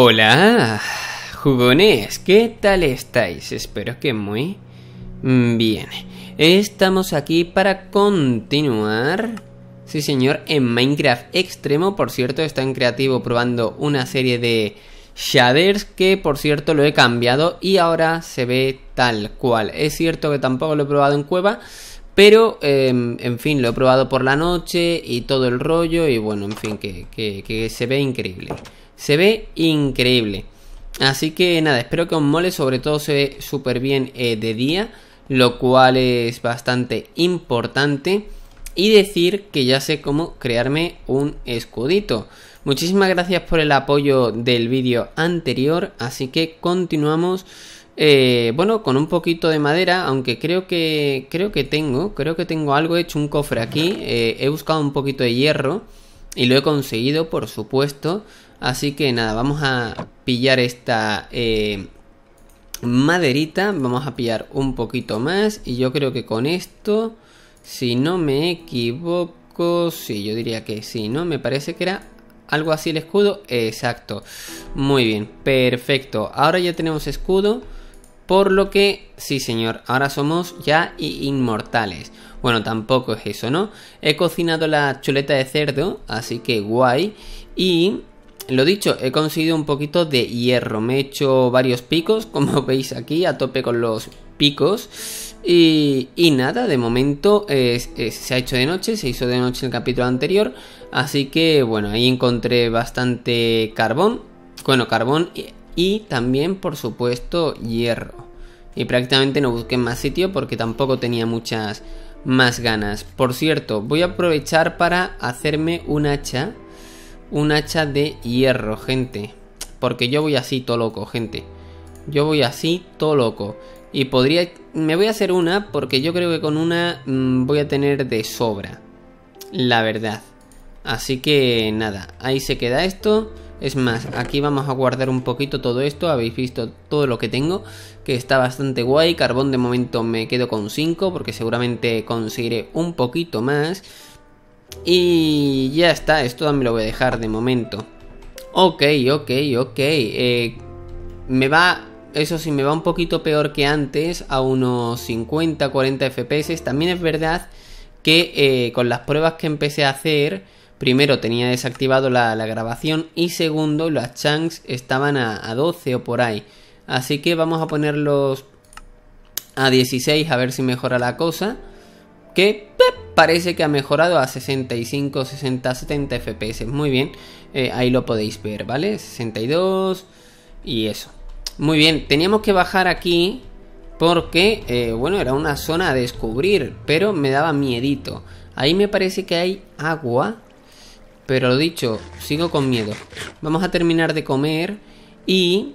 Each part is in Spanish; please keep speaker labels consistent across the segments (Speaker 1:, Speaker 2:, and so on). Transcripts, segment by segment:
Speaker 1: Hola, jugones, ¿qué tal estáis? Espero que muy bien. Estamos aquí para continuar. Sí, señor, en Minecraft Extremo, por cierto, está en creativo probando una serie de shaders que, por cierto, lo he cambiado y ahora se ve tal cual. Es cierto que tampoco lo he probado en cueva, pero, em, en fin, lo he probado por la noche y todo el rollo y bueno, en fin, que se ve increíble. Se ve increíble. Así que nada, espero que os mole, sobre todo se ve súper bien eh, de día, lo cual es bastante importante. Y decir que ya sé cómo crearme un escudito. Muchísimas gracias por el apoyo del vídeo anterior, así que continuamos. Eh, bueno, con un poquito de madera, aunque creo que creo que tengo, creo que tengo algo, he hecho un cofre aquí, eh, he buscado un poquito de hierro y lo he conseguido, por supuesto. Así que nada, vamos a pillar esta eh, maderita. Vamos a pillar un poquito más. Y yo creo que con esto, si no me equivoco, sí, yo diría que sí, ¿no? Me parece que era algo así el escudo. Exacto. Muy bien, perfecto. Ahora ya tenemos escudo. Por lo que, sí señor, ahora somos ya inmortales. Bueno, tampoco es eso, ¿no? He cocinado la chuleta de cerdo, así que guay. Y lo dicho, he conseguido un poquito de hierro. Me he hecho varios picos, como veis aquí, a tope con los picos. Y, nada, de momento se ha hecho de noche, se hizo de noche en el capítulo anterior. Así que bueno, ahí encontré bastante carbón. Bueno, carbón y también, por supuesto, hierro. Y prácticamente no busqué más sitio porque tampoco tenía muchas más ganas. Por cierto, voy a aprovechar para hacerme un hacha un hacha de hierro, gente. Porque yo voy así todo loco, gente. Yo voy así todo loco. Y podría... Me voy a hacer una porque yo creo que con una mm, voy a tener de sobra. La verdad. Así que nada, ahí se queda esto. Es más, aquí vamos a guardar un poquito todo esto. Habéis visto todo lo que tengo, que está bastante guay. Carbón de momento me quedo con 5, porque seguramente conseguiré un poquito más. Y ya está, esto me lo voy a dejar de momento. Ok, ok, ok. Eh, me va, eso sí, me va un poquito peor que antes, a unos 50, 40 FPS. También es verdad que eh, con las pruebas que empecé a hacer, primero tenía desactivado la, grabación y segundo, las chunks estaban a, a 12 o por ahí. Así que vamos a ponerlos a 16 a ver si mejora la cosa que eh, parece que ha mejorado a 65, 60, 70 FPS. Muy bien, eh, ahí lo podéis ver, ¿vale? 62 y eso. Muy bien, teníamos que bajar aquí porque, eh, bueno, era una zona a descubrir, pero me daba miedito. Ahí me parece que hay agua, pero lo dicho, sigo con miedo. Vamos a terminar de comer y...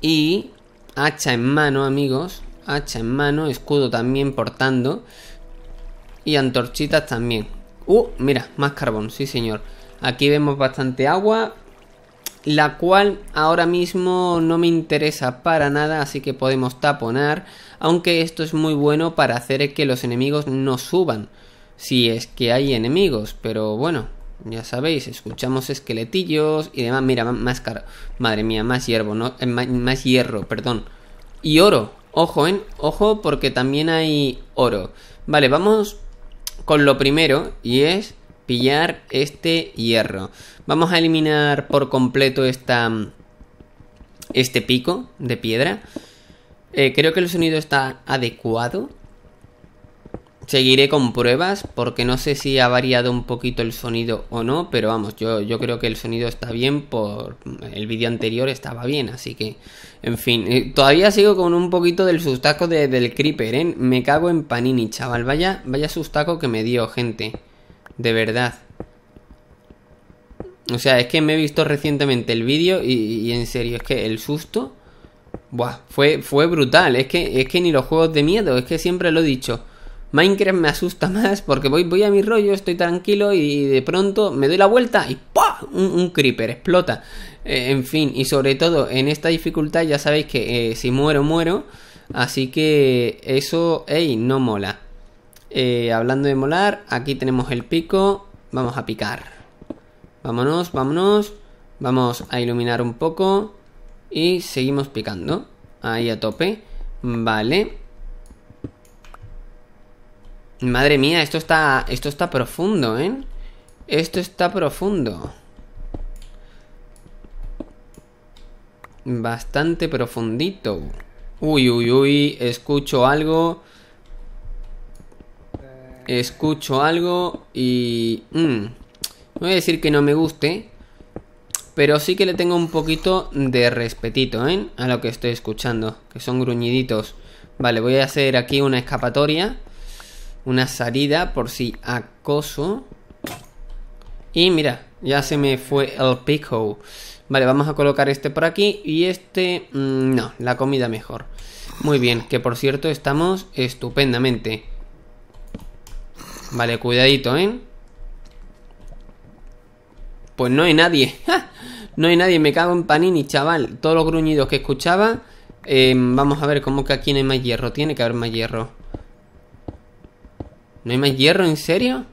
Speaker 1: Y... Hacha en mano, amigos hacha en mano, escudo también portando y antorchitas también. Uh, mira, más carbón, sí señor. Aquí vemos bastante agua, la cual ahora mismo no me interesa para nada, así que podemos taponar, aunque esto es muy bueno para hacer que los enemigos no suban, si es que hay enemigos, pero bueno, ya sabéis, escuchamos esqueletillos y demás, mira, más caro, madre mía, más hierro, no, eh, más hierro, perdón, y oro, Ojo, en, ¿eh? ojo, porque también hay oro. Vale, vamos con lo primero y es pillar este hierro. Vamos a eliminar por completo esta, este pico de piedra. Eh, creo que el sonido está adecuado. Seguiré con pruebas porque no sé si ha variado un poquito el sonido o no, pero vamos, yo, yo creo que el sonido está bien por el vídeo anterior estaba bien, así que, en fin, eh, todavía sigo con un poquito del sustaco del creeper, ¿eh? Me cago en panini, chaval, vaya, vaya sustaco que me dio, gente, de verdad. O sea, es que me he visto recientemente el vídeo y, en serio, es que el susto, buah, fue, fue brutal, es que, es que ni los juegos de miedo, es que siempre lo he dicho Minecraft me asusta más porque voy, voy a mi rollo, estoy tranquilo y de pronto me doy la vuelta y ¡pah! Un, creeper explota. Eh, en fin, y sobre todo en esta dificultad ya sabéis que eh, si muero, muero. Así que eso, ey, no mola. Eh, hablando de molar, aquí tenemos el pico. Vamos a picar. Vámonos, vámonos. Vamos a iluminar un poco. Y seguimos picando. Ahí a tope. Vale. Madre mía, esto está, esto está profundo, ¿eh? Esto está profundo. Bastante profundito. Uy, uy, uy, escucho algo. Escucho algo y... Mm, voy a decir que no me guste, pero sí que le tengo un poquito de respetito, ¿eh? A lo que estoy escuchando, que son gruñiditos. Vale, voy a hacer aquí una escapatoria una salida por si acoso. Y mira, ya se me fue el pico. Vale, vamos a colocar este por aquí y este... Mm, no, la comida mejor. Muy bien, que por cierto estamos estupendamente. Vale, cuidadito, ¿eh? Pues no hay nadie. no hay nadie, me cago en Panini, chaval. Todos los gruñidos que escuchaba... Eh, vamos a ver, ¿cómo que aquí no hay más hierro? Tiene que haber más hierro. ¿No hay más hierro? ¿En serio?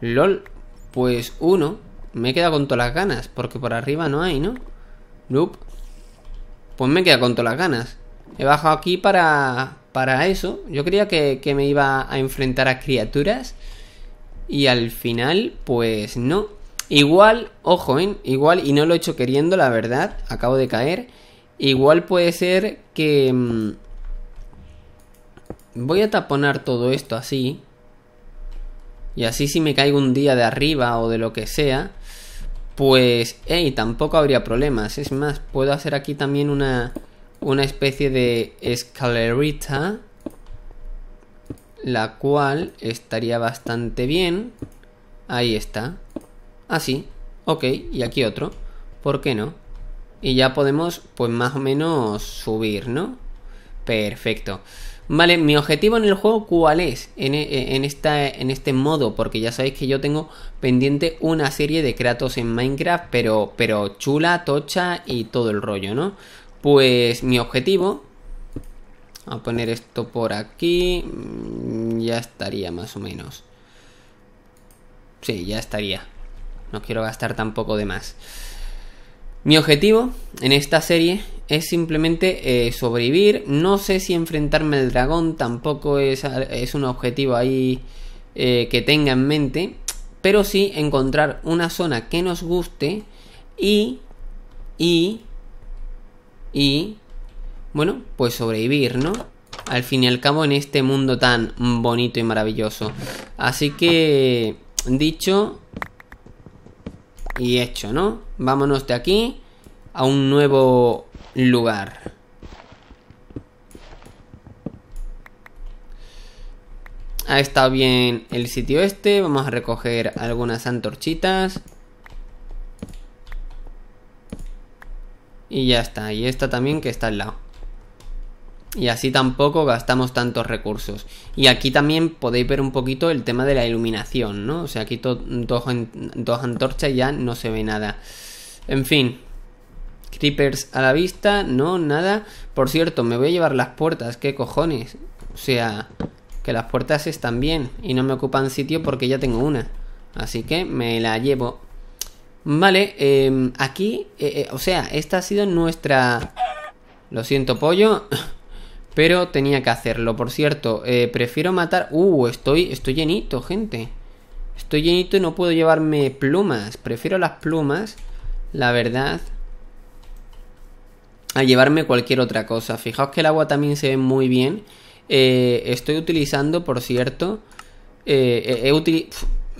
Speaker 1: LOL. Pues uno. Me he quedado con todas las ganas. Porque por arriba no hay, ¿no? Loop, Pues me he quedado con todas las ganas. He bajado aquí para... Para eso. Yo creía que, que me iba a enfrentar a criaturas. Y al final, pues no. Igual, ojo, ¿eh? Igual, y no lo he hecho queriendo, la verdad. Acabo de caer. Igual puede ser que... Mm, voy a taponar todo esto así. Y así si me caigo un día de arriba o de lo que sea, pues, ey tampoco habría problemas. Es más, puedo hacer aquí también una, una especie de escalerita, la cual estaría bastante bien. Ahí está. Así. Ok, y aquí otro. ¿Por qué no? Y ya podemos, pues más o menos, subir, ¿no? Perfecto. Vale, mi objetivo en el juego, ¿cuál es? E, e, en, esta, en este modo, porque ya sabéis que yo tengo pendiente una serie de Kratos en Minecraft, pero, pero chula, tocha y todo el rollo, ¿no? Pues mi objetivo, a poner esto por aquí, mm, ya estaría más o menos. Sí, ya estaría. No quiero gastar tampoco de más. Mi objetivo en esta serie es simplemente eh, sobrevivir. No sé si enfrentarme al dragón tampoco es, un objetivo ahí eh, que tenga en mente. Pero sí encontrar una zona que nos guste y... Y... Y... Bueno, pues sobrevivir, ¿no? Al fin y al cabo en este mundo tan bonito y maravilloso. Así que... Dicho... Y hecho, ¿no? Vámonos de aquí a un nuevo lugar. Ha está bien el sitio este. Vamos a recoger algunas antorchitas. Y ya está. Y esta también que está al lado. Y así tampoco gastamos tantos recursos. Y aquí también podéis ver un poquito el tema de la iluminación, ¿no? O sea, aquí dos antorchas antorchas ya no se ve nada. En fin, Creepers a la vista, no, nada. Por cierto, me voy a llevar las puertas, qué cojones. O sea, que las puertas están bien y no me ocupan sitio porque ya tengo una. Así que me la llevo. Vale, em, aquí, eh, eh, o sea, esta ha sido nuestra... Lo siento, pollo. Pero tenía que hacerlo. Por cierto, eh, prefiero matar... Uh, estoy, estoy llenito, gente. Estoy llenito y no puedo llevarme plumas. Prefiero las plumas, la verdad a llevarme cualquier otra cosa. Fijaos que el agua también se ve muy bien. Eh, estoy utilizando, por cierto, eh,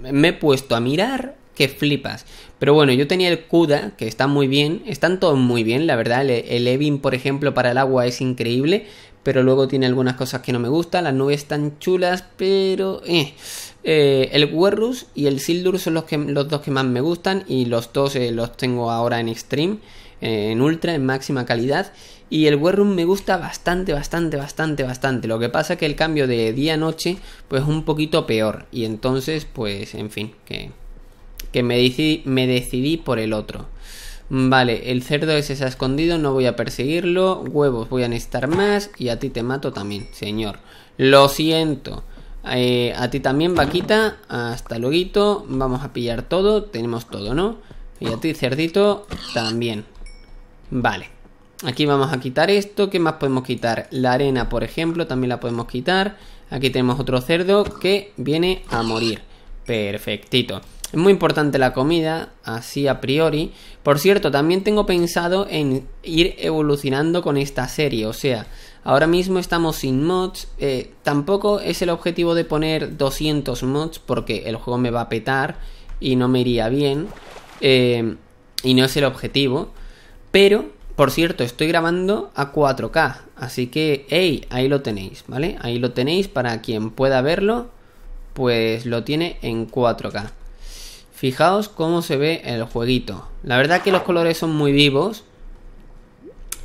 Speaker 1: me he puesto a mirar que flipas. Pero bueno, yo tenía el CUDA, que está muy bien, están todos muy bien, la verdad. El, levin Evin, por ejemplo, para el agua es increíble, pero luego tiene algunas cosas que no me gustan. Las nubes están chulas, pero... Eh. eh el Werrus y el Sildur son los, que, los dos que más me gustan y los dos los tengo ahora en Extreme. Eh, en ultra, en máxima calidad. Y el Werrum me gusta bastante, bastante, bastante, bastante. Lo que pasa que el cambio de día a noche, pues un poquito peor. Y entonces, pues, en fin, que, que me, decidí, me decidí por el otro. Vale, el cerdo ese ha escondido, no voy a perseguirlo. Huevos voy a necesitar más y a ti te mato también, señor. Lo siento. Eh, a ti también, vaquita. Hasta luego. Vamos a pillar todo. Tenemos todo, ¿no? Y a ti, cerdito, también. Vale. Aquí vamos a quitar esto. ¿Qué más podemos quitar? La arena, por ejemplo, también la podemos quitar. Aquí tenemos otro cerdo que viene a morir. Perfectito. Es muy importante la comida, así a priori. Por cierto, también tengo pensado en ir evolucionando con esta serie. O sea, ahora mismo estamos sin mods. Eh, tampoco es el objetivo de poner 200 mods porque el juego me va a petar y no me iría bien. Eh, y no es el objetivo. Pero, por cierto, estoy grabando a 4K. Así que, hey, ahí lo tenéis, ¿vale? Ahí lo tenéis para quien pueda verlo. Pues lo tiene en 4K. Fijaos cómo se ve el jueguito. La verdad que los colores son muy vivos.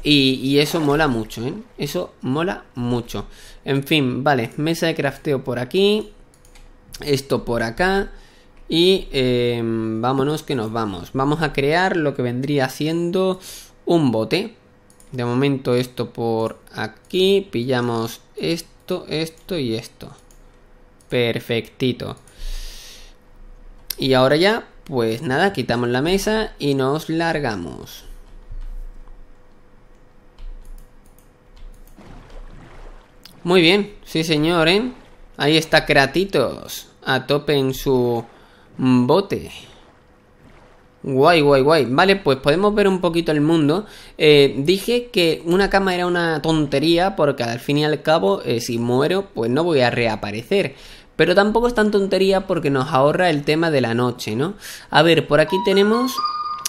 Speaker 1: Y, y, eso mola mucho, ¿eh? Eso mola mucho. En fin, vale, mesa de crafteo por aquí. Esto por acá. Y em, vámonos que nos vamos. Vamos a crear lo que vendría siendo un bote. De momento esto por aquí. Pillamos esto, esto y esto. Perfectito. Y ahora ya, pues nada, quitamos la mesa y nos largamos. Muy bien, sí señor, ¿eh? Ahí está Kratitos, a tope en su Mm, bote. Guay, guay, guay. Vale, pues podemos ver un poquito el mundo. Eh, dije que una cama era una tontería porque al fin y al cabo, eh, si muero, pues no voy a reaparecer. Pero tampoco es tan tontería porque nos ahorra el tema de la noche, ¿no? A ver, por aquí tenemos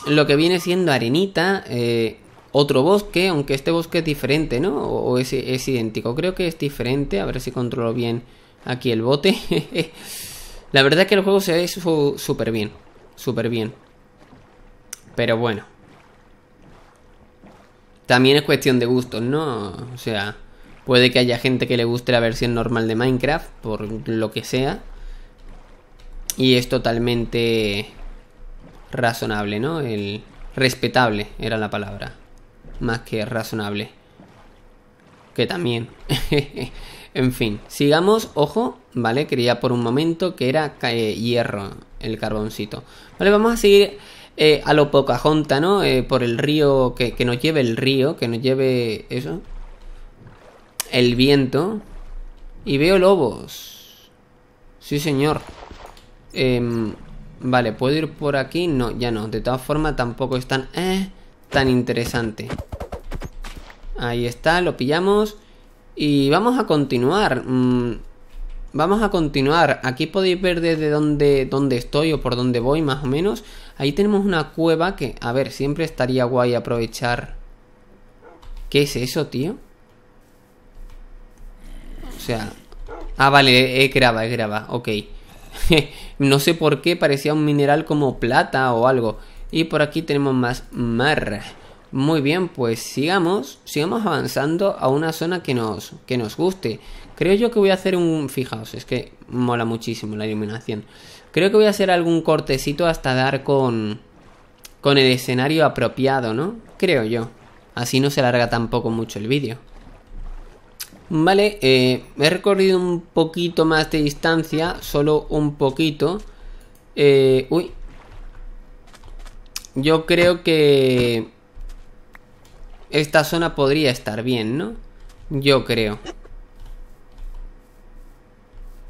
Speaker 1: lo que viene siendo arenita, eh, otro bosque, aunque este bosque es diferente, ¿no? O, o es, es idéntico. Creo que es diferente. A ver si controlo bien aquí el bote. La verdad es que el juego se ve súper bien. Súper bien. Pero bueno. También es cuestión de gustos, ¿no? O sea, puede que haya gente que le guste la versión normal de Minecraft, por lo que sea. Y es totalmente razonable, ¿no? El respetable era la palabra. Más que razonable también. en fin, sigamos, ojo, ¿vale? quería por un momento que era eh, hierro el carboncito. Vale, vamos a seguir eh, a lo Pocahontas, ¿no? Eh, por el río, que, nos lleve el río, que nos lleve eso. El viento. Y veo lobos. Sí, señor. Em, vale, ¿puedo ir por aquí? No, ya no. De todas formas, tampoco es tan interesante. Ahí está, lo pillamos. Y vamos a continuar. Mm, vamos a continuar. Aquí podéis ver desde dónde, estoy o por dónde voy, más o menos. Ahí tenemos una cueva que, a ver, siempre estaría guay aprovechar. ¿Qué es eso, tío? O sea... Ah, vale, es grava, es grava, ok. no sé por qué parecía un mineral como plata o algo. Y por aquí tenemos más mar. Muy bien, pues sigamos, sigamos avanzando a una zona que nos, que nos guste. Creo yo que voy a hacer un... Fijaos, es que mola muchísimo la iluminación. Creo que voy a hacer algún cortecito hasta dar con, con el escenario apropiado, ¿no? Creo yo. Así no se larga tampoco mucho el vídeo. Vale, eh, he recorrido un poquito más de distancia, solo un poquito. Eh, uy. Yo creo que esta zona podría estar bien, ¿no? Yo creo.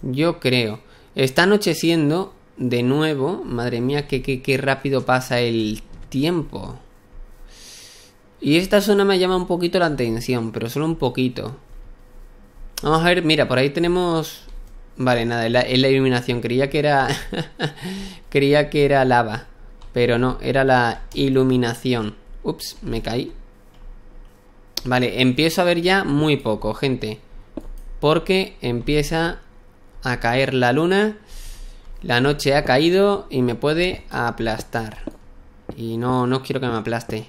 Speaker 1: Yo creo. Está anocheciendo de nuevo. Madre mía, qué, rápido pasa el tiempo. Y esta zona me llama un poquito la atención, pero solo un poquito. Vamos a ver, mira, por ahí tenemos... Vale, nada, es la, la, iluminación. Creía que era... Creía que era lava. Pero no, era la iluminación. Ups, me caí. Vale, empiezo a ver ya muy poco, gente. Porque empieza a caer la luna. La noche ha caído y me puede aplastar. Y no, no quiero que me aplaste.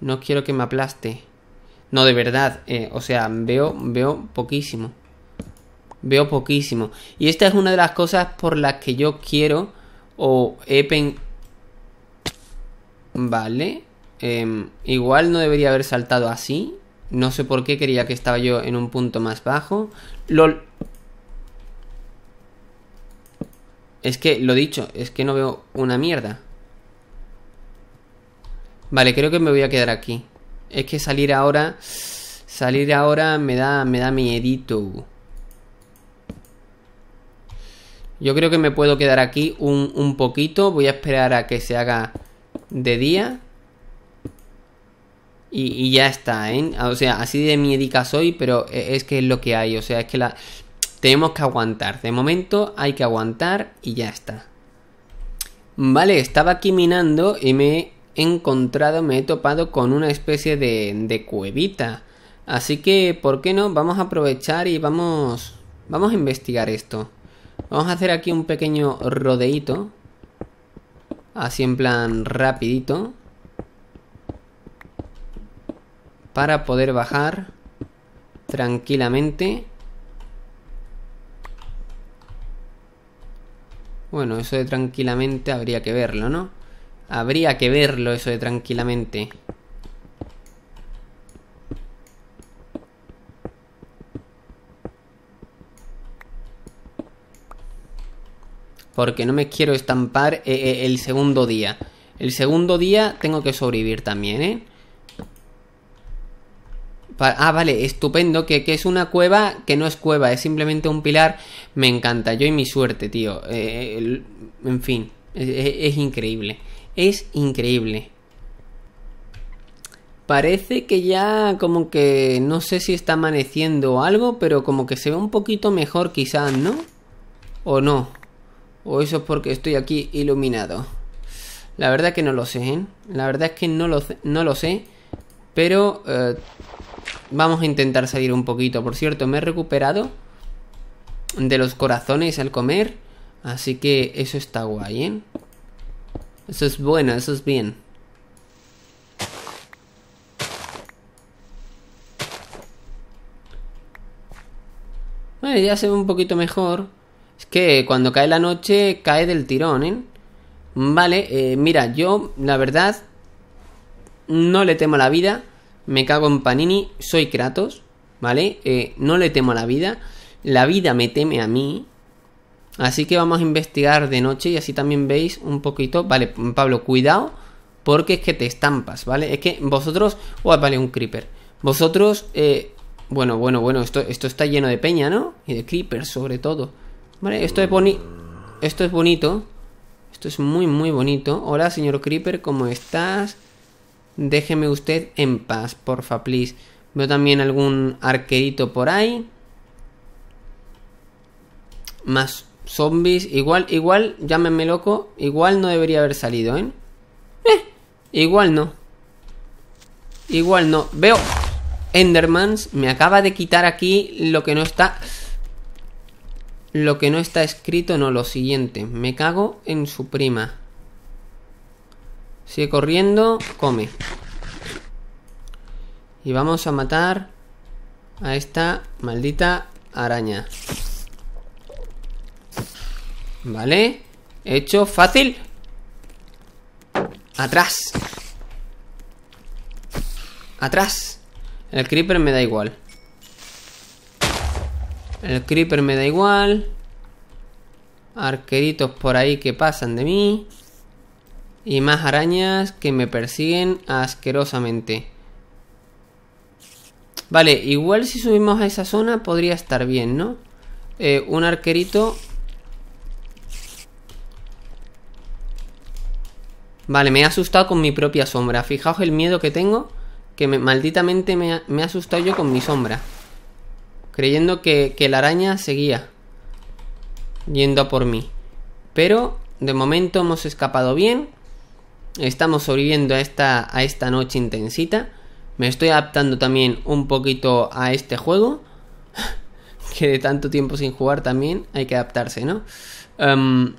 Speaker 1: No quiero que me aplaste. No, de verdad. Eh, o sea, veo, veo poquísimo. Veo poquísimo. Y esta es una de las cosas por las que yo quiero o he pen... Vale. Em, igual no debería haber saltado así. No sé por qué quería que estaba yo en un punto más bajo. LOL. Es que, lo dicho, es que no veo una mierda. Vale, creo que me voy a quedar aquí. Es que salir ahora... Salir ahora me da, me da miedito. Yo creo que me puedo quedar aquí un, un poquito. Voy a esperar a que se haga de día. Y, ya está, ¿eh? O sea, así de miedica soy, pero e, es que es lo que hay. O sea, es que la... tenemos que aguantar. De momento hay que aguantar y ya está. Vale, estaba aquí minando y me he encontrado, me he topado con una especie de, de cuevita. Así que, ¿por qué no? Vamos a aprovechar y vamos, vamos a investigar esto. Vamos a hacer aquí un pequeño rodeito Así en plan rapidito. para poder bajar tranquilamente. Bueno, eso de tranquilamente habría que verlo, ¿no? Habría que verlo eso de tranquilamente. Porque no me quiero estampar eh, eh, el segundo día. El segundo día tengo que sobrevivir también, ¿eh? Ah, vale, estupendo, que, es una cueva que no es cueva, es simplemente un pilar. Me encanta, yo y mi suerte, tío. Eh, en fin, es, increíble. Es increíble. Parece que ya como que no sé si está amaneciendo o algo, pero como que se ve un poquito mejor quizás, ¿no? ¿O no? ¿O eso es porque estoy aquí iluminado? La verdad es que no lo sé, ¿eh? La verdad es que no lo, no lo sé, pero... Eh, Vamos a intentar salir un poquito. Por cierto, me he recuperado de los corazones al comer. Así que eso está guay, ¿eh? Eso es bueno, eso es bien. Bueno, ya se ve un poquito mejor. Es que cuando cae la noche, cae del tirón, ¿eh? Vale, eh, mira, yo, la verdad, no le temo la vida me cago en Panini, soy Kratos, ¿vale? Eh, no le temo a la vida, la vida me teme a mí. Así que vamos a investigar de noche y así también veis un poquito. Vale, Pablo, cuidado porque es que te estampas, ¿vale? Es que vosotros... Oh, vale, un creeper. Vosotros... Eh, bueno, bueno, bueno, esto, esto está lleno de peña, ¿no? Y de Creeper, sobre todo. Vale, esto es bonito. Esto es bonito. Esto es muy, muy bonito. Hola, señor creeper, ¿cómo estás? Déjeme usted en paz, porfa, please. Veo también algún arquerito por ahí. Más zombies. Igual, igual, llámeme loco. Igual no debería haber salido, ¿eh? Eh, igual no. Igual no. Veo Endermans. Me acaba de quitar aquí lo que no está... Lo que no está escrito, no, lo siguiente. Me cago en su prima. Sigue corriendo, come. Y vamos a matar a esta maldita araña. Vale. Hecho fácil. Atrás. Atrás. El creeper me da igual. El creeper me da igual. Arqueritos por ahí que pasan de mí y más arañas que me persiguen asquerosamente. Vale, igual si subimos a esa zona podría estar bien, ¿no? Eh, un arquerito. Vale, me he asustado con mi propia sombra. Fijaos el miedo que tengo, que me, malditamente me, he asustado yo con mi sombra. Creyendo que, que la araña seguía yendo a por mí. Pero de momento hemos escapado bien. Estamos sobreviviendo a esta, a esta noche intensita. Me estoy adaptando también un poquito a este juego. que de tanto tiempo sin jugar también hay que adaptarse, ¿no? Em,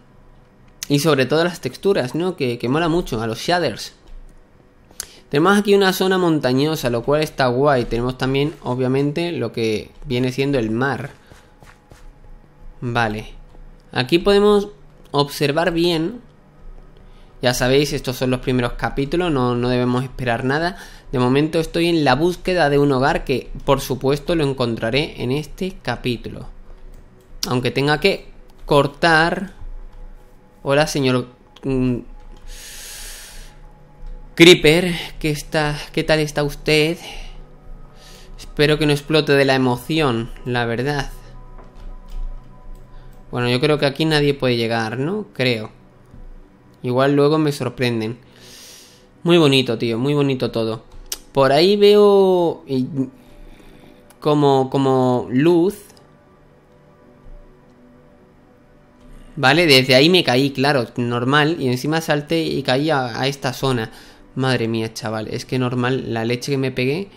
Speaker 1: y sobre todo las texturas, ¿no? Que, que mola mucho, a los shaders. Tenemos aquí una zona montañosa, lo cual está guay. Tenemos también, obviamente, lo que viene siendo el mar. Vale. Aquí podemos observar bien ya sabéis, estos son los primeros capítulos, no, debemos esperar nada. De momento estoy en la búsqueda de un hogar que por supuesto lo encontraré en este capítulo. Aunque tenga que cortar... Hola, señor... Mm, Creeper, ¿qué, ¿qué tal está usted? Espero que no explote de la emoción, la verdad. Bueno, yo creo que aquí nadie puede llegar, ¿no? Creo. Igual luego me sorprenden. Muy bonito, tío, muy bonito todo. Por ahí veo como, como luz. ¿Vale? Desde ahí me caí, claro, normal. Y encima salté y caí a, a esta zona. Madre mía, chaval. Es que normal, la leche que me pegué.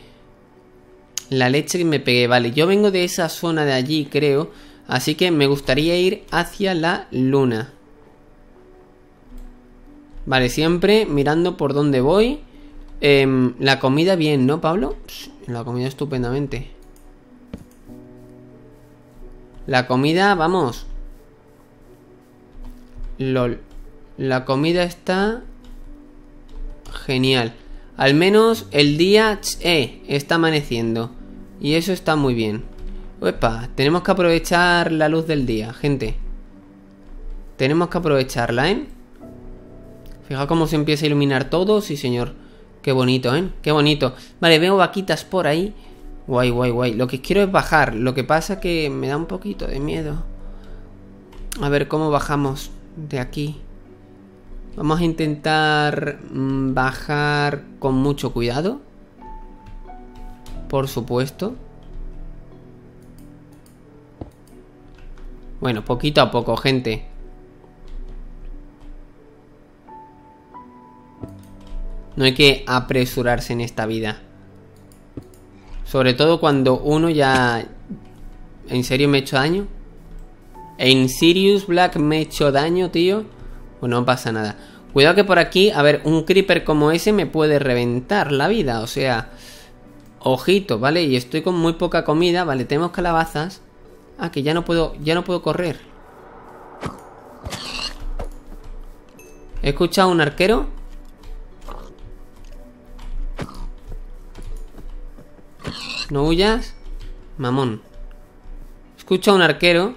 Speaker 1: La leche que me pegué, vale. Yo vengo de esa zona de allí, creo. Así que me gustaría ir hacia la luna. Vale, siempre mirando por dónde voy. Em, la comida bien, ¿no, Pablo? La comida estupendamente. La comida, vamos. LOL. La comida está... Genial. Al menos el día eh, está amaneciendo. Y eso está muy bien. Opa, tenemos que aprovechar la luz del día, gente. Tenemos que aprovecharla, ¿eh? Fijaos cómo se empieza a iluminar todo. Sí, señor. Qué bonito, ¿eh? Qué bonito. Vale, veo vaquitas por ahí. Guay, guay, guay. Lo que quiero es bajar. Lo que pasa que me da un poquito de miedo. A ver cómo bajamos de aquí. Vamos a intentar mm, bajar con mucho cuidado. Por supuesto. Bueno, poquito a poco, gente. No hay que apresurarse en esta vida. Sobre todo cuando uno ya... ¿En serio me he hecho daño? En Sirius Black me he hecho daño, tío. Pues no pasa nada. Cuidado que por aquí, a ver, un creeper como ese me puede reventar la vida. O sea, ojito, ¿vale? Y estoy con muy poca comida, ¿vale? Tenemos calabazas. Ah, que ya no puedo, ya no puedo correr. He escuchado un arquero No huyas, mamón. Escucha a un arquero.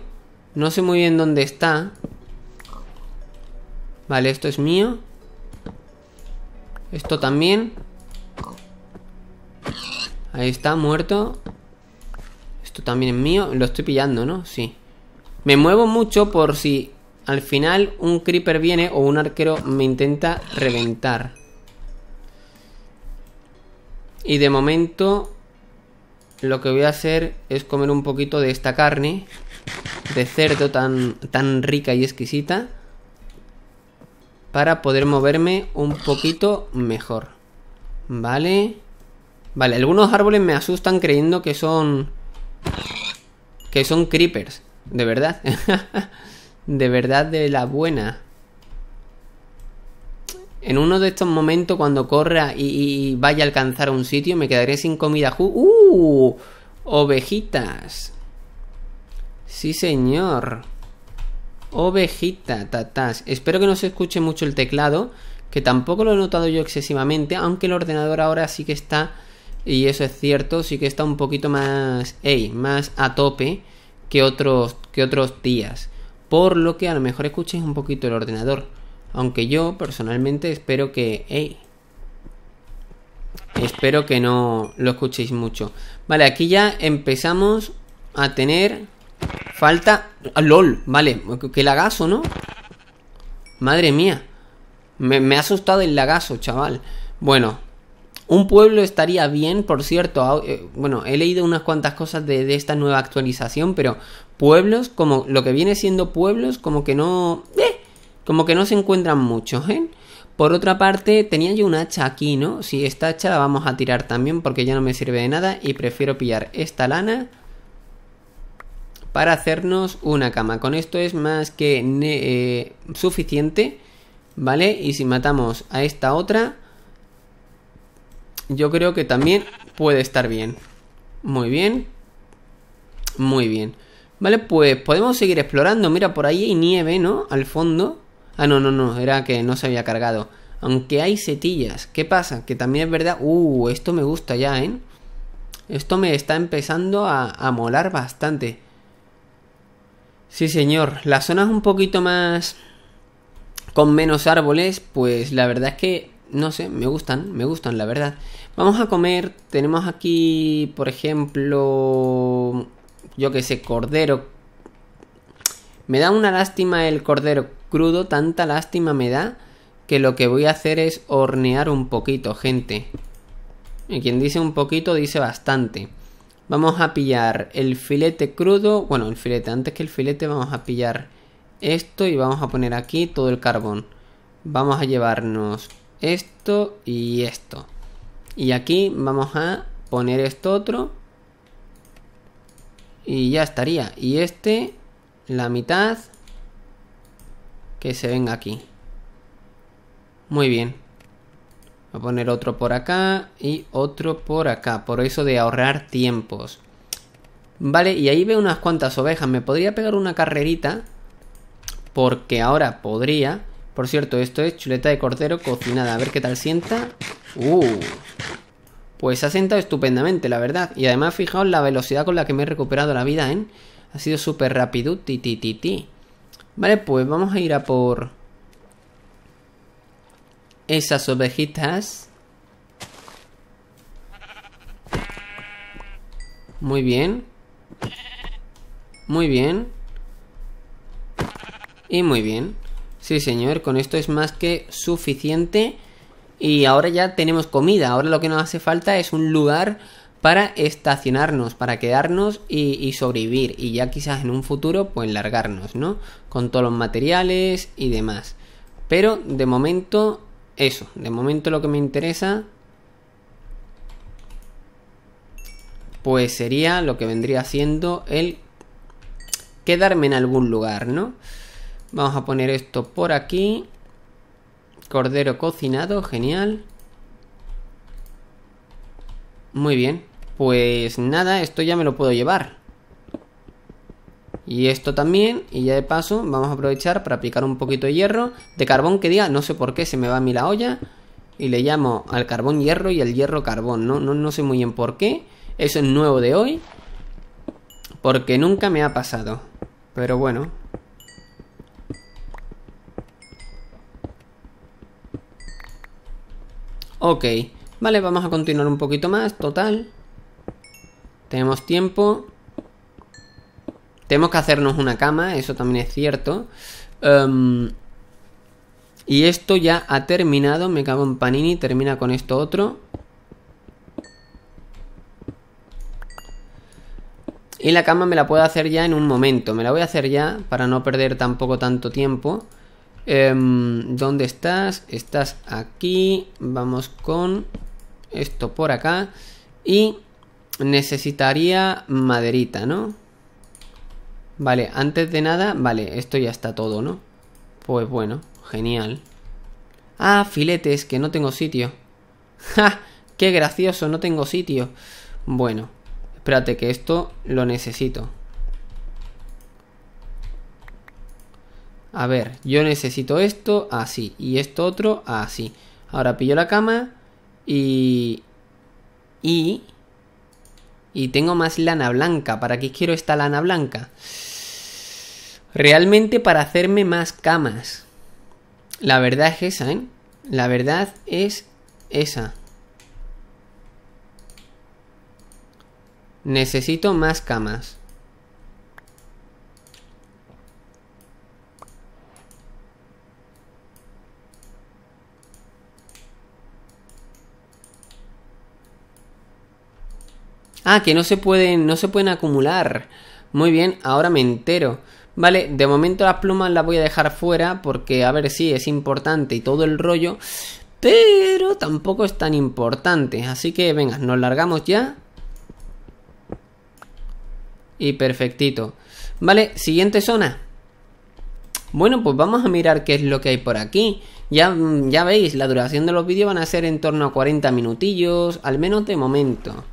Speaker 1: No sé muy bien dónde está. Vale, esto es mío. Esto también. Ahí está, muerto. Esto también es mío. Lo estoy pillando, ¿no? Sí. Me muevo mucho por si al final un creeper viene o un arquero me intenta reventar. Y de momento lo que voy a hacer es comer un poquito de esta carne de cerdo tan, tan rica y exquisita para poder moverme un poquito mejor. Vale. Vale, algunos árboles me asustan creyendo que son... Que son creepers. De verdad. de verdad de la buena. En uno de estos momentos, cuando corra y, vaya a alcanzar un sitio, me quedaré sin comida. ¡Uh! Ovejitas. Sí, señor. Ovejita, tatás. Espero que no se escuche mucho el teclado, que tampoco lo he notado yo excesivamente, aunque el ordenador ahora sí que está, y eso es cierto, sí que está un poquito más, ey, más a tope que otros, que otros días. Por lo que a lo mejor escuches un poquito el ordenador. Aunque yo personalmente espero que... espero que no lo escuchéis mucho. Vale, aquí ya empezamos a tener falta... Ah, LOL, vale, que lagazo, ¿no? Madre mía. Me, ha asustado el lagazo, chaval. Bueno, un pueblo estaría bien, por cierto. Eh, bueno, he leído unas cuantas cosas de, de esta nueva actualización, pero pueblos, como lo que viene siendo pueblos, como que no... Eh, como que no se encuentran muchos, ¿eh? Por otra parte, tenía yo un hacha aquí, ¿no? Si esta hacha la vamos a tirar también porque ya no me sirve de nada y prefiero pillar esta lana para hacernos una cama. Con esto es más que eh, suficiente, ¿vale? Y si matamos a esta otra, yo creo que también puede estar bien. Muy bien. Muy bien. Vale, pues podemos seguir explorando. Mira, por ahí hay nieve, ¿no? Al fondo. Ah, no, no, no, era que no se había cargado. Aunque hay setillas. ¿Qué pasa? Que también es verdad. Uh, esto me gusta ya, ¿eh? Esto me está empezando a, molar bastante. Sí, señor. Las zonas un poquito más. con menos árboles, pues la verdad es que. no sé, me gustan, me gustan, la verdad. Vamos a comer. Tenemos aquí, por ejemplo. yo qué sé, cordero me da una lástima el cordero crudo, tanta lástima me da que lo que voy a hacer es hornear un poquito, gente. Y quien dice un poquito dice bastante. Vamos a pillar el filete crudo, bueno, el filete, antes que el filete vamos a pillar esto y vamos a poner aquí todo el carbón. Vamos a llevarnos esto y esto. Y aquí vamos a poner esto otro. Y ya estaría. Y este la mitad que se venga aquí. Muy bien. Voy a poner otro por acá y otro por acá. Por eso de ahorrar tiempos. Vale, y ahí veo unas cuantas ovejas. Me podría pegar una carrerita. Porque ahora podría. Por cierto, esto es chuleta de cordero cocinada. A ver qué tal sienta. Uh. Pues ha sentado estupendamente, la verdad. Y además, fijaos la velocidad con la que me he recuperado la vida, ¿eh? Ha sido súper rápido. Ti, ti, ti, ti. Vale, pues vamos a ir a por... Esas ovejitas. Muy bien. Muy bien. Y muy bien. Sí, señor, con esto es más que suficiente. Y ahora ya tenemos comida. Ahora lo que nos hace falta es un lugar para estacionarnos, para quedarnos y, sobrevivir y ya quizás en un futuro pues largarnos, ¿no? Con todos los materiales y demás. Pero de momento eso, de momento lo que me interesa pues sería lo que vendría siendo el quedarme en algún lugar, ¿no? Vamos a poner esto por aquí. Cordero cocinado, genial. Muy bien. Pues nada, esto ya me lo puedo llevar. Y esto también, y ya de paso vamos a aprovechar para aplicar un poquito de hierro, de carbón que diga, no sé por qué se me va a mí la olla, y le llamo al carbón hierro y al hierro carbón, ¿no? No, no sé muy bien por qué, eso es nuevo de hoy, porque nunca me ha pasado, pero bueno. Ok, vale, vamos a continuar un poquito más, total. Tenemos tiempo. Tenemos que hacernos una cama, eso también es cierto. Em, y esto ya ha terminado. Me cago en Panini. Termina con esto otro. Y la cama me la puedo hacer ya en un momento. Me la voy a hacer ya para no perder tampoco tanto tiempo. Em, ¿Dónde estás? Estás aquí. Vamos con esto por acá. Y necesitaría maderita, ¿no? Vale, antes de nada, vale, esto ya está todo, ¿no? Pues bueno, genial. Ah, filetes, que no tengo sitio. ¡Ja! ¡Qué gracioso! No tengo sitio. Bueno, espérate que esto lo necesito. A ver, yo necesito esto así y esto otro así. Ahora pillo la cama y... Y y tengo más lana blanca. ¿Para qué quiero esta lana blanca? Realmente para hacerme más camas. La verdad es esa, ¿eh? La verdad es esa. Necesito más camas. Ah, que no se pueden, no se pueden acumular. Muy bien, ahora me entero. Vale, de momento las plumas las voy a dejar fuera porque, a ver, si es importante y todo el rollo, pero tampoco es tan importante. Así que, venga, nos largamos ya. Y perfectito. Vale, siguiente zona. Bueno, pues vamos a mirar qué es lo que hay por aquí. Ya, mm, ya veis, la duración de los vídeos van a ser en torno a 40 minutillos, al menos de momento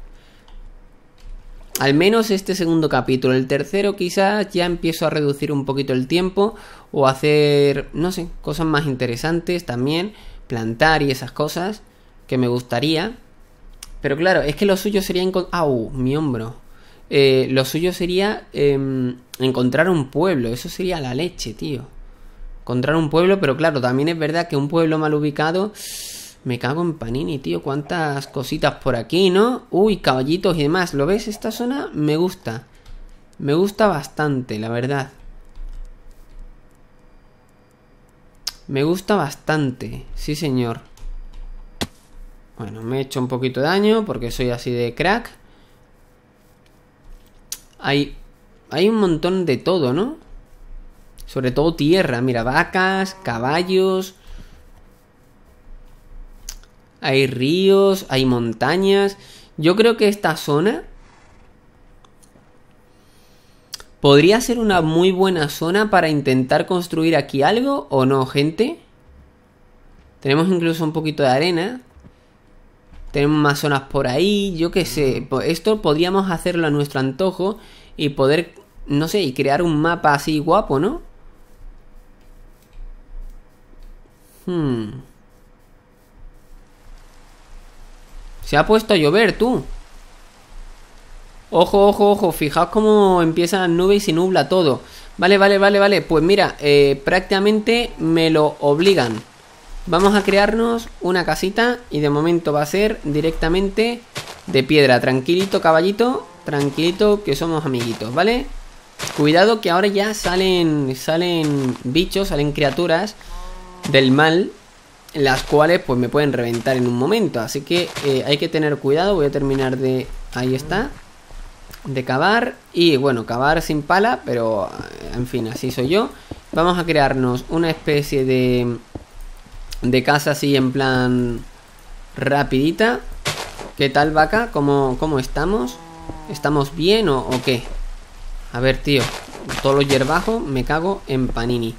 Speaker 1: al menos este segundo capítulo. El tercero quizás ya empiezo a reducir un poquito el tiempo o hacer, no sé, cosas más interesantes también, plantar y esas cosas que me gustaría. Pero claro, es que lo suyo sería... ¡Au! Mi hombro. Eh, lo suyo sería em, encontrar un pueblo. Eso sería la leche, tío. Encontrar un pueblo, pero claro, también es verdad que un pueblo mal ubicado me cago en Panini, tío. Cuántas cositas por aquí, ¿no? Uy, caballitos y demás. ¿Lo ves? Esta zona me gusta. Me gusta bastante, la verdad. Me gusta bastante. Sí, señor. Bueno, me he hecho un poquito de daño porque soy así de crack. Hay, hay un montón de todo, ¿no? Sobre todo tierra. Mira, vacas, caballos hay ríos, hay montañas. Yo creo que esta zona podría ser una muy buena zona para intentar construir aquí algo o no, gente. Tenemos incluso un poquito de arena. Tenemos más zonas por ahí, yo qué sé. Mm. Esto podríamos hacerlo a nuestro antojo y poder, no sé, y crear un mapa así guapo, ¿no? Hmm. Se ha puesto a llover, tú. Ojo, ojo, ojo. Fijaos cómo empiezan la nubes y se nubla todo. Vale, vale, vale, vale. Pues mira, eh, prácticamente me lo obligan. Vamos a crearnos una casita y de momento va a ser directamente de piedra. Tranquilito, caballito. Tranquilito, que somos amiguitos, ¿vale? Cuidado que ahora ya salen, salen bichos, salen criaturas del mal las cuales pues me pueden reventar en un momento. Así que eh, hay que tener cuidado. Voy a terminar de... Ahí está. De cavar. Y bueno, cavar sin pala, pero en fin, así soy yo. Vamos a crearnos una especie de... De casa así en plan... Rapidita. ¿Qué tal vaca? ¿Cómo, cómo estamos? ¿Estamos bien o, o qué? A ver, tío. Todo los yerbajos me cago en panini.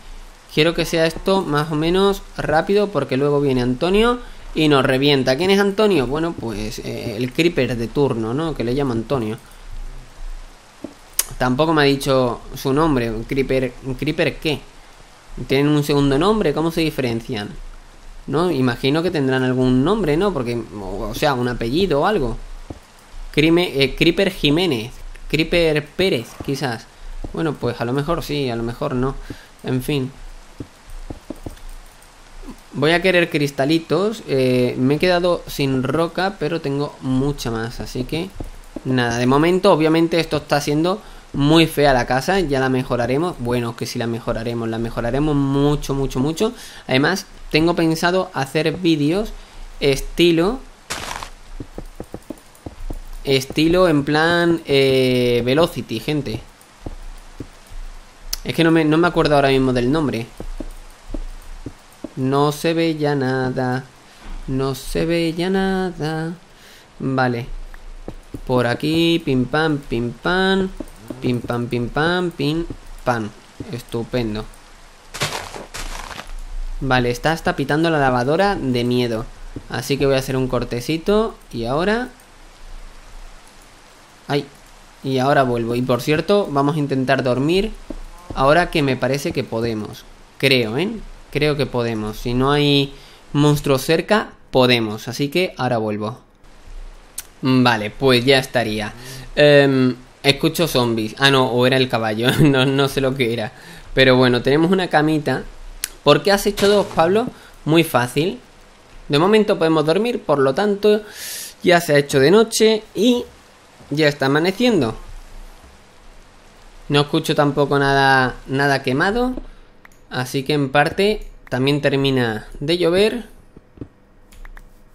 Speaker 1: Quiero que sea esto más o menos rápido porque luego viene Antonio y nos revienta. ¿Quién es Antonio? Bueno, pues eh, el creeper de turno, ¿no? Que le llamo Antonio. Tampoco me ha dicho su nombre. ¿Creeper, creeper qué? ¿Tienen un segundo nombre? ¿Cómo se diferencian? ¿No? Imagino que tendrán algún nombre, ¿no? Porque, o sea, un apellido o algo. Eh, creeper Jiménez. Creeper Pérez, quizás. Bueno, pues a lo mejor sí, a lo mejor no. En fin. Voy a querer cristalitos. Eh, me he quedado sin roca, pero tengo mucha más. Así que, nada. De momento, obviamente, esto está siendo muy fea la casa. Ya la mejoraremos. Bueno, que si la mejoraremos. La mejoraremos mucho, mucho, mucho. Además, tengo pensado hacer vídeos estilo... Estilo en plan eh, Velocity, gente. Es que no no me acuerdo ahora mismo del nombre. No se ve ya nada. No se ve ya nada. Vale. Por aquí, pim pam, pim pam. Pim pam, pim pam, pim pam. Estupendo. Vale, está hasta pitando la lavadora de miedo. Así que voy a hacer un cortecito. Y ahora... Ay. Y ahora vuelvo. Y por cierto, vamos a intentar dormir. Ahora que me parece que podemos. Creo, ¿eh? Creo que podemos. Si no hay monstruos cerca, podemos. Así que ahora vuelvo. Mm, vale, pues ya estaría. Em, escucho zombies. Ah, no, o era el caballo. no, no sé lo que era. Pero bueno, tenemos una camita. ¿Por qué has hecho dos, Pablo? Muy fácil. De momento podemos dormir, por lo tanto, ya se ha hecho de noche y ya está amaneciendo. No escucho tampoco nada, nada quemado. Así que en parte también termina de llover.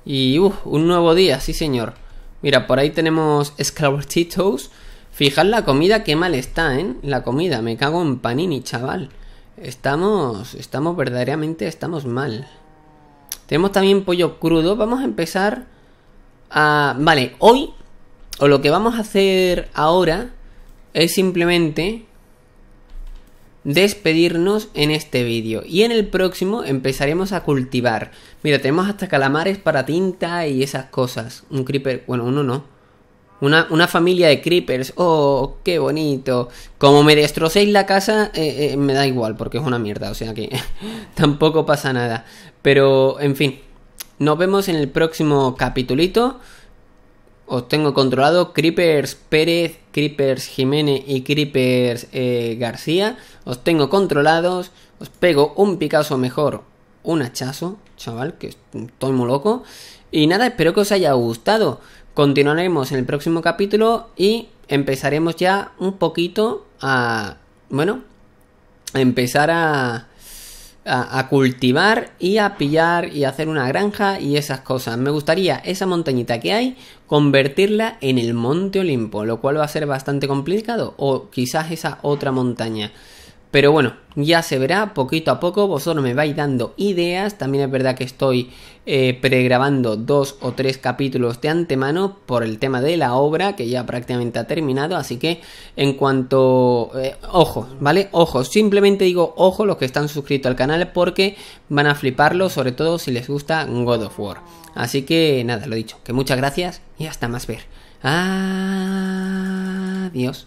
Speaker 1: Y un nuevo día, sí señor. Mira, por ahí tenemos esclabotitos. Fijad la comida, qué mal está, ¿eh? La comida, me cago en panini, chaval. Estamos, estamos verdaderamente, estamos mal. Tenemos también pollo crudo. Vamos a empezar a... Vale, hoy, o lo que vamos a hacer ahora, es simplemente despedirnos en este vídeo y en el próximo empezaremos a cultivar. Mira, tenemos hasta calamares para tinta y esas cosas. Un creeper, bueno, uno no. Una, una familia de creepers. Oh, qué bonito. Como me destrocéis la casa, eh, eh, me da igual porque es una mierda. O sea que tampoco pasa nada. Pero, en fin. Nos vemos en el próximo capitulito os tengo controlado. Creepers Pérez, Creepers Jiménez y Creepers eh, García. Os tengo controlados. Os pego un Picasso mejor, un hachazo, chaval, que estoy muy loco. Y nada, espero que os haya gustado. Continuaremos en el próximo capítulo y empezaremos ya un poquito a... Bueno, a empezar a a, cultivar y a pillar y a hacer una granja y esas cosas. Me gustaría esa montañita que hay convertirla en el Monte Olimpo, lo cual va a ser bastante complicado, o quizás esa otra montaña. Pero bueno, ya se verá poquito a poco, vosotros me vais dando ideas, también es verdad que estoy eh, pregrabando dos o tres capítulos de antemano por el tema de la obra que ya prácticamente ha terminado, así que en cuanto... Eh, ojo, ¿vale? Ojo, simplemente digo ojo los que están suscritos al canal porque van a fliparlo, sobre todo si les gusta God of War. Así que nada, lo dicho, que muchas gracias y hasta más ver. Adiós.